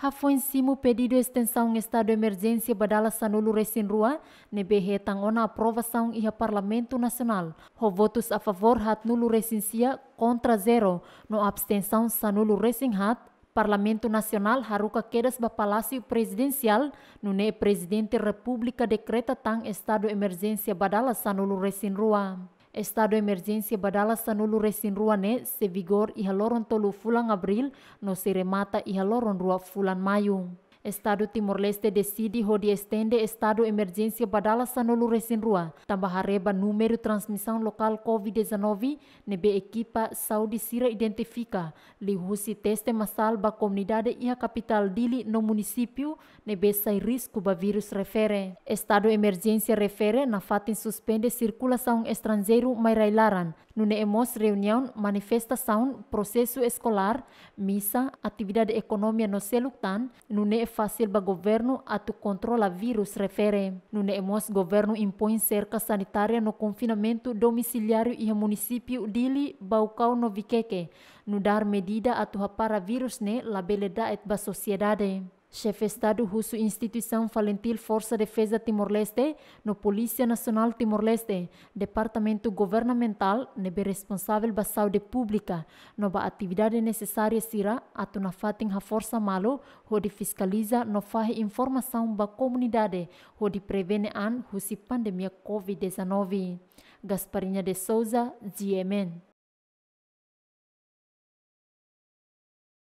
Hafon simu pedido extensão estado de emergência badala sanulu rua, nebehe tangona aprovação ia Parlamento Nacional. Ho votos a favor hat nulo resincia contra zero, no abstenção sanulo resin hat, Parlamento Nacional haruka quedas ba Palácio Presidencial, no ne Presidente República decreta tang estado de emergência badala sanulu rua. Estado emergensi badala sanulu resin ruane se vigor iha loron tolu fulan abril no se remata iha loron rua fulan mayung. Estado Timor Leste decide rode estende estado emergência badala sanolu resinrua, tambahareba número transmissão local COVID-19, nebe equipa Saudi Sira identifica, lihusi teste massal ba comunidade e a capital dili no município, nebe sai risco ba vírus refere. Estado emergência refere na fatin suspende circulação estrangeiro mairailaran, Nune reunião, manifestação, processo escolar, missa, atividade econômica no Seluctan, nune é fácil para governo atu controla vírus refere. Nune governo impõe cerca sanitária no confinamento domiciliário e município Dili, Baucau, Noviqueque, no dar medida atu para vírus ne labeleda et ba sociedade. Chefe-estado russo Instituição Valentil Força Defesa Timor-Leste no Polícia Nacional Timor-Leste, Departamento Governamental, nebe responsável ba saúde pública, no ba atividade necessária sira a na fatin ha força malo, hodi fiscaliza no fahe informação ba comunidade, hodi prevene an husi pandemia COVID-19. Gasparinha de Souza, GMN.